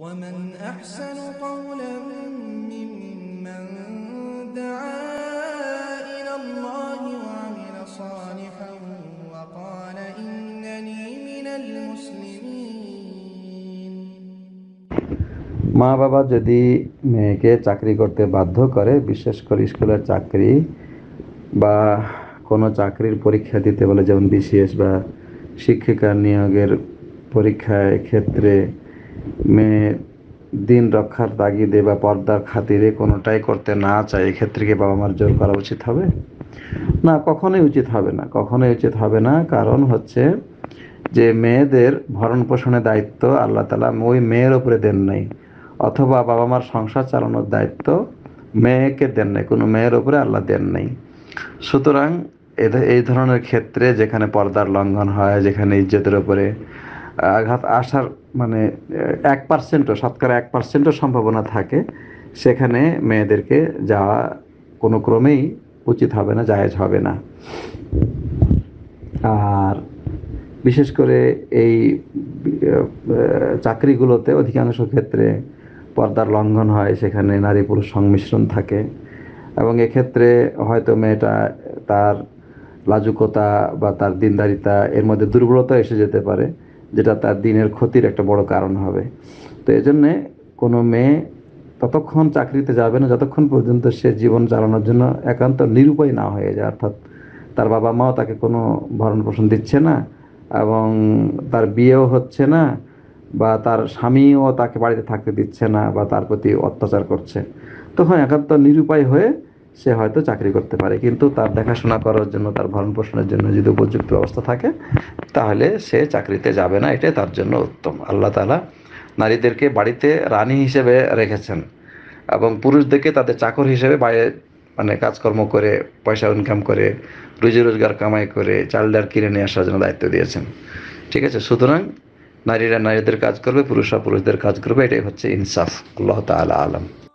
ومن أحسن قولا ممن دعا إلى الله وعمل صالحا وقال إنني من المسلمين মা বাবা যদি মেয়েকে চাকরি করতে বাধ্য করে বিশেষ করে স্কুলের চাকরি বা কোনো চাকরির পরীক্ষা দিতে বলে যেমন বিসিএস বা শিক্ষিকা নিয়োগের পরীক্ষায় ক্ষেত্রে মেয়ে দিন রক্ষার তাগিদে বা পর্দার খাতিরে কোনোটাই করতে না চায় এক্ষেত্রে কি বাবা মার জোর করা উচিত হবে না কখনোই উচিত হবে না কখনোই উচিত হবে না কারণ হচ্ছে যে মেয়েদের ভরণ পোষণের দায়িত্ব আল্লাহ তালা ওই মেয়ের ওপরে দেন নাই অথবা বাবা মার সংসার চালানোর দায়িত্ব মেয়েকে দেন নাই কোনো মেয়ের ওপরে আল্লাহ দেন নাই সুতরাং এই ধরনের ক্ষেত্রে যেখানে পর্দার লঙ্ঘন হয় যেখানে ইজ্জতের ওপরে আঘাত আসার মানে এক পার্সেন্টও শতকরা এক পার্সেন্টও সম্ভাবনা থাকে সেখানে মেয়েদেরকে যাওয়া কোনো ক্রমেই উচিত হবে না জায়েজ হবে না আর বিশেষ করে এই চাকরিগুলোতে অধিকাংশ ক্ষেত্রে পর্দার লঙ্ঘন হয় সেখানে নারী পুরুষ সংমিশ্রণ থাকে এবং এক্ষেত্রে হয়তো মেয়েটা তার লাজুকতা বা তার দিনদারিতা এর মধ্যে দুর্বলতা এসে যেতে পারে যেটা তার দিনের ক্ষতির একটা বড় কারণ হবে তো এই জন্যে কোনো মেয়ে ততক্ষণ চাকরিতে যাবে না যতক্ষণ পর্যন্ত সে জীবন চালানোর জন্য একান্ত নিরুপায় না হয়ে যায় অর্থাৎ তার বাবা মাও তাকে কোনো ভরণ পোষণ দিচ্ছে না এবং তার বিয়েও হচ্ছে না বা তার স্বামীও তাকে বাড়িতে থাকতে দিচ্ছে না বা তার প্রতি অত্যাচার করছে তখন হ্যাঁ, একান্ত নিরুপায় হয়ে সে হয়তো চাকরি করতে পারে কিন্তু তার দেখাশোনা করার জন্য তার ভরণ পোষণের জন্য যদি উপযুক্ত ব্যবস্থা থাকে তাহলে সে চাকরিতে যাবে না এটা তার জন্য উত্তম আল্লাহ তালা নারীদেরকে বাড়িতে রানী হিসেবে রেখেছেন এবং পুরুষদেরকে তাদের চাকর হিসেবে বাইরে মানে কাজকর্ম করে পয়সা ইনকাম করে রুজি রোজগার কামাই করে চাল কিনে নিয়ে আসার জন্য দায়িত্ব দিয়েছেন ঠিক আছে সুতরাং নারীরা নারীদের কাজ করবে পুরুষরা পুরুষদের কাজ করবে এটাই হচ্ছে ইনসাফ আল্লাহ তালা আলম